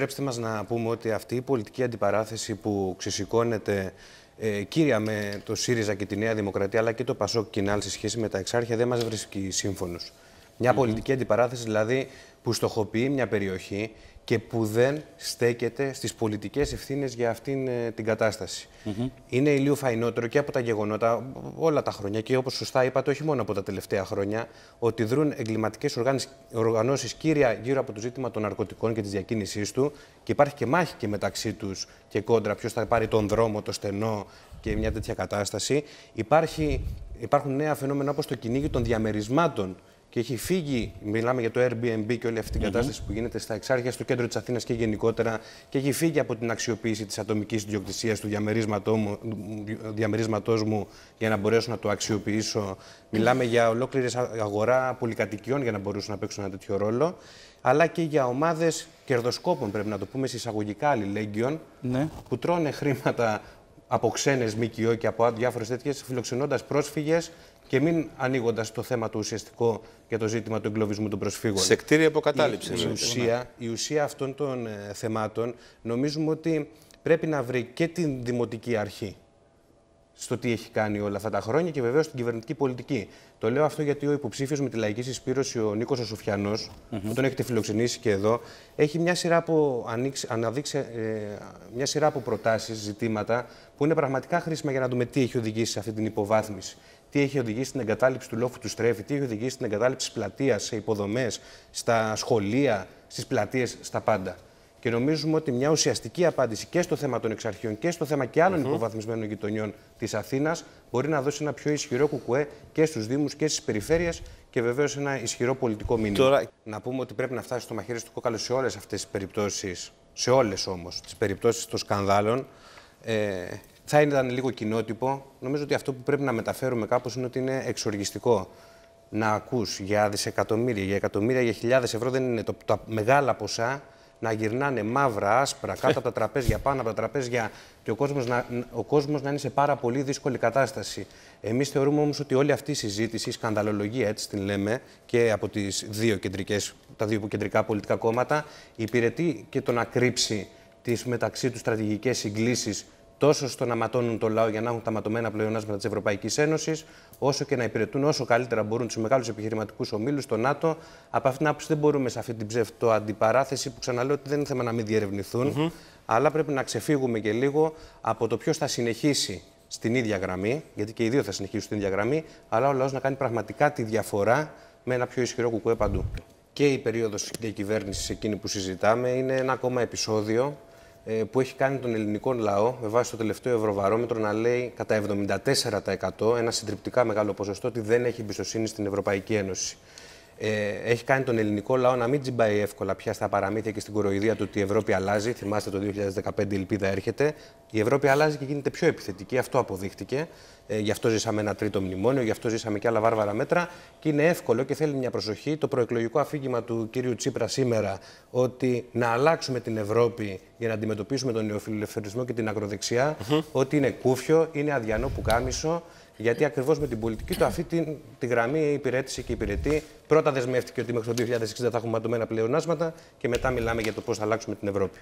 Επιτρέψτε μας να πούμε ότι αυτή η πολιτική αντιπαράθεση που ξεσηκώνεται ε, κύρια με το ΣΥΡΙΖΑ και τη Νέα Δημοκρατία αλλά και το ΠΑΣΟΚ κοινάλ σε σχέση με τα εξάρχεια δεν μας βρίσκει σύμφωνος. Μια πολιτική αντιπαράθεση δηλαδή που στοχοποιεί μια περιοχή και που δεν στέκεται στις πολιτικές ευθύνες για αυτήν ε, την κατάσταση. Είναι ηλίου φαϊνότερο και από τα γεγονότα όλα τα χρόνια και όπως σωστά είπατε όχι μόνο από τα τελευταία χρόνια ότι δρούν εγκληματικές οργανώσεις κύρια γύρω από το ζήτημα των ναρκωτικών και της διακίνησής του και υπάρχει και μάχη και μεταξύ τους και κόντρα ποιος θα πάρει τον δρόμο, το στενό και μια τέτοια κατάσταση. Υπάρχει, υπάρχουν νέα φαινόμενα όπως το κυνήγι των διαμερισμάτων και έχει φύγει, μιλάμε για το Airbnb και όλη αυτή την κατάσταση που γίνεται στα εξάρχεια, στο κέντρο της Αθήνας και γενικότερα, και έχει φύγει από την αξιοποίηση της ατομικής ιδιοκτησίας του διαμερίσματό μου για να μπορέσω να το αξιοποιήσω. Μιλάμε για ολόκληρη αγορά πολυκατοικιών για να μπορούσαν να παίξουν ένα τέτοιο ρόλο. Αλλά και για ομάδες κερδοσκόπων, πρέπει να το πούμε συσσαγωγικά αλληλέγγυων, ναι. που τρώνε χρήματα από ξένες ΜΚΟ και από διάφορες τέτοιες, φιλοξενώντας πρόσφυγες και μην ανοίγοντας το θέμα το ουσιαστικό για το ζήτημα του εγκλωβισμού των προσφύγων. Σε κτίρια αποκατάληψη. Η, η, ουσία, ναι. η ουσία αυτών των ε, θεμάτων νομίζουμε ότι πρέπει να βρει και την δημοτική αρχή στο τι έχει κάνει όλα αυτά τα χρόνια και βεβαίως την κυβερνητική πολιτική. Το λέω αυτό γιατί ο υποψήφιος με τη λαϊκή συσπήρωση, ο Νίκος Ασουφιανός, mm -hmm. που τον έχετε φιλοξενήσει και εδώ, έχει μια σειρά από, ε, μια σειρά από προτάσεις, ζητήματα που είναι πραγματικά χρήσιμα για να δούμε τι έχει οδηγήσει σε αυτή την υποβάθμιση τι έχει οδηγήσει στην εγκατάλειψη του λόφου του Στρέφη, τι έχει οδηγήσει στην εγκατάλειψη της πλατείας σε υποδομές, στα σχολεία, στις πλατείες, στα πάντα. Και νομίζουμε ότι μια ουσιαστική απάντηση και στο θέμα των εξαρχείων και στο θέμα και άλλων υποβαθμισμένων γειτονιών της Αθήνας μπορεί να δώσει ένα πιο ισχυρό κουκουέ και στους Δήμους και στις περιφέρειες και βεβαίως ένα ισχυρό πολιτικό μήνυμα. Τώρα... Να πούμε ότι πρέπει να φτάσει στο μαχαίρι του κόκαλου σε όλες αυτές τις περιπτώσεις, σε όλες όμως τις περιπτώσεις των σκανδάλων. Ε, θα ήταν λίγο κοινότυπο. Νομίζω ότι αυτό που πρέπει να μεταφέρουμε κάπως είναι ότι είναι εξοργιστικό να ακούς για δισεκατομμύρια, για εκατομμύρια, για χιλιάδες ευρώ. Δεν είναι το, τα μεγάλα ποσά να γυρνάνε μαύρα, άσπρα, κάτω από τα τραπέζια, πάνω από τα τραπέζια και ο κόσμος να, κόσμος να είναι σε πάρα πολύ δύσκολη κατάσταση. Εμείς θεωρούμε όμως ότι όλη αυτή η συζήτηση, η σκανδαλολογία, έτσι την λέμε, και από τις δύο κεντρικές, τα δύο κεντρικά πολιτικά κόμματα, υπηρετεί και το να κρύψει τις μεταξύ τους στρατηγικές συγκλήσεις τόσο στο να ματώνουν το λαό για να έχουν τα ματωμένα πλεονάσματα της Ευρωπαϊκής Ένωσης, όσο και να υπηρετούν όσο καλύτερα μπορούν τους μεγάλους επιχειρηματικούς ομίλους, το ΝΑΤΟ. Από αυτήν την άποψη δεν μπορούμε σε αυτή την ψευτό αντιπαράθεση που ξαναλέω ότι δεν είναι θέμα να μην διερευνηθούν, αλλά πρέπει να ξεφύγουμε και λίγο από το ποιος θα συνεχίσει στην ίδια γραμμή, γιατί και οι δύο θα συνεχίσουν στην ίδια γραμμή, αλλά ο λαός να κάνει πραγματικά τη διαφορά με ένα πιο ισχυρό κουκουέ παντού. Και η περίοδος διακυβέρνησης, εκείνη που συζητάμε, είναι ένα ακόμα επεισόδιο ε, που έχει κάνει τον ελληνικό λαό με βάση το τελευταίο Ευρωβαρόμετρο να λέει κατά 74% ένα συντριπτικά μεγάλο ποσοστό ότι δεν έχει εμπιστοσύνη στην Ευρωπαϊκή Ένωση ε, έχει κάνει τον ελληνικό λαό να μην τζιμπάει εύκολα πια στα παραμύθια και στην κοροϊδία του ότι η Ευρώπη αλλάζει. Θυμάστε το 2015 η ελπίδα έρχεται. Η Ευρώπη αλλάζει και γίνεται πιο επιθετική. Αυτό αποδείχτηκε. Ε, γι' αυτό ζήσαμε ένα τρίτο μνημόνιο, γι' αυτό ζήσαμε και άλλα βάρβαρα μέτρα. Και είναι εύκολο και θέλει μια προσοχή το προεκλογικό αφήγημα του κύριου Τσίπρα σήμερα ότι να αλλάξουμε την Ευρώπη για να αντιμετωπίσουμε τον νεοφιλελευθερισμό και την ακροδεξιά, ότι είναι κούφιο, είναι αδιανό κάμισο. Γιατί ακριβώς με την πολιτική του αυτή τη, τη γραμμή υπηρέτησε και υπηρετεί. Πρώτα δεσμεύτηκε ότι μέχρι το 2060 θα έχουμε μαντωμένα πλεονάσματα και μετά μιλάμε για το πώς θα αλλάξουμε την Ευρώπη.